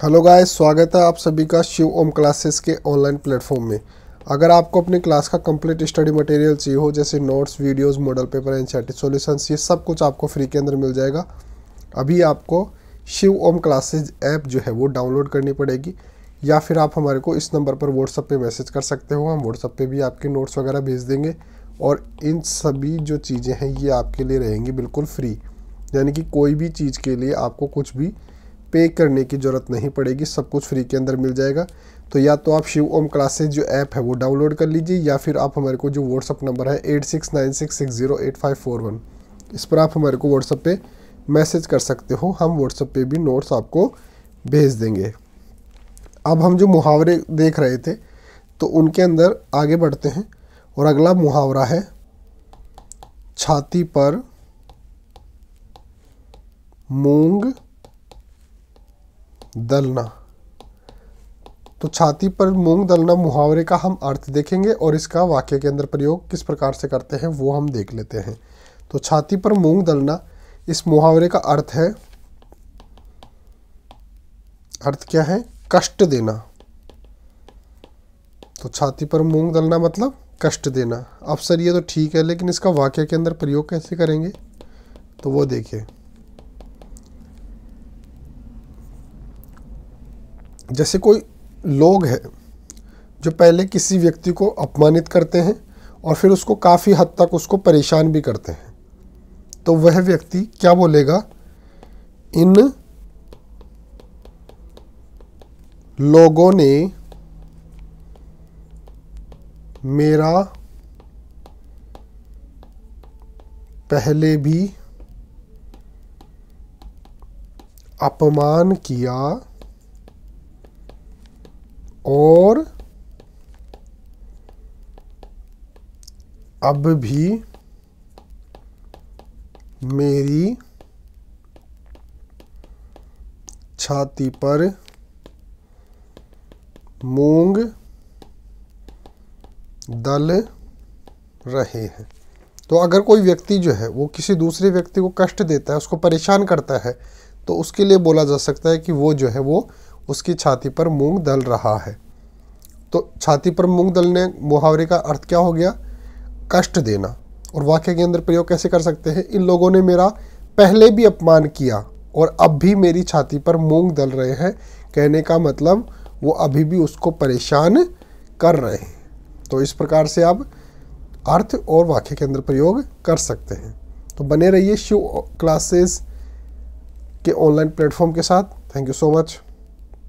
hello guys स्वागत है आप सभी का शिव ओम क्लासेस के ऑनलाइन प्लेटफॉर्म में अगर आपको अपने क्लास का कंप्लीट स्टडी मटेरियल चाहिए हो जैसे notes videos model paper NCERT solutions ये सब कुछ आपको फ्री के अंदर मिल जाएगा अभी आपको शिव ओम क्लासेज ऐप जो है वो डाउनलोड करनी पड़ेगी या फिर आप हमारे को इस नंबर पर व्हाट्सअप पर मैसेज कर सकते हो हम व्हाट्सअप पर भी आपके नोट्स वगैरह भेज देंगे और इन सभी जो चीज़ें हैं ये आपके लिए रहेंगी बिल्कुल फ्री यानी कि कोई भी चीज़ के लिए आपको कुछ भी पे करने की ज़रूरत नहीं पड़ेगी सब कुछ फ्री के अंदर मिल जाएगा तो या तो आप शिव ओम क्लासेज जो ऐप है वो डाउनलोड कर लीजिए या फिर आप हमारे को जो व्हाट्सअप नंबर है eight six nine six six zero eight five four one इस पर आप हमारे को व्हाट्सअप पे मैसेज कर सकते हो हम व्हाट्सअप पे भी नोट्स आपको भेज देंगे अब हम जो मुहावरे देख रहे थे तो उनके अंदर आगे बढ़ते हैं और अगला मुहावरा है छाती पर मूंग दलना तो छाती पर मूंग दलना मुहावरे का हम अर्थ देखेंगे और इसका वाक्य के अंदर प्रयोग किस प्रकार से करते हैं वो हम देख लेते हैं तो छाती पर मूंग दलना इस मुहावरे का अर्थ है अर्थ क्या है कष्ट देना तो छाती पर मूंग दलना मतलब कष्ट देना अब सर ये तो ठीक है लेकिन इसका वाक्य के अंदर प्रयोग कैसे करेंगे तो वो देखिए जैसे कोई लोग है जो पहले किसी व्यक्ति को अपमानित करते हैं और फिर उसको काफ़ी हद तक उसको परेशान भी करते हैं तो वह व्यक्ति क्या बोलेगा इन लोगों ने मेरा पहले भी अपमान किया और अब भी मेरी छाती पर मूंग दल रहे हैं तो अगर कोई व्यक्ति जो है वो किसी दूसरे व्यक्ति को कष्ट देता है उसको परेशान करता है तो उसके लिए बोला जा सकता है कि वो जो है वो उसकी छाती पर मूंग दल रहा है तो छाती पर मूंग दलने मुहावरे का अर्थ क्या हो गया कष्ट देना और वाक्य के अंदर प्रयोग कैसे कर सकते हैं इन लोगों ने मेरा पहले भी अपमान किया और अब भी मेरी छाती पर मूंग दल रहे हैं कहने का मतलब वो अभी भी उसको परेशान कर रहे हैं तो इस प्रकार से आप अर्थ और वाक्य के अंदर प्रयोग कर सकते हैं तो बने रहिए शिव क्लासेस के ऑनलाइन प्लेटफॉर्म के साथ थैंक यू सो मच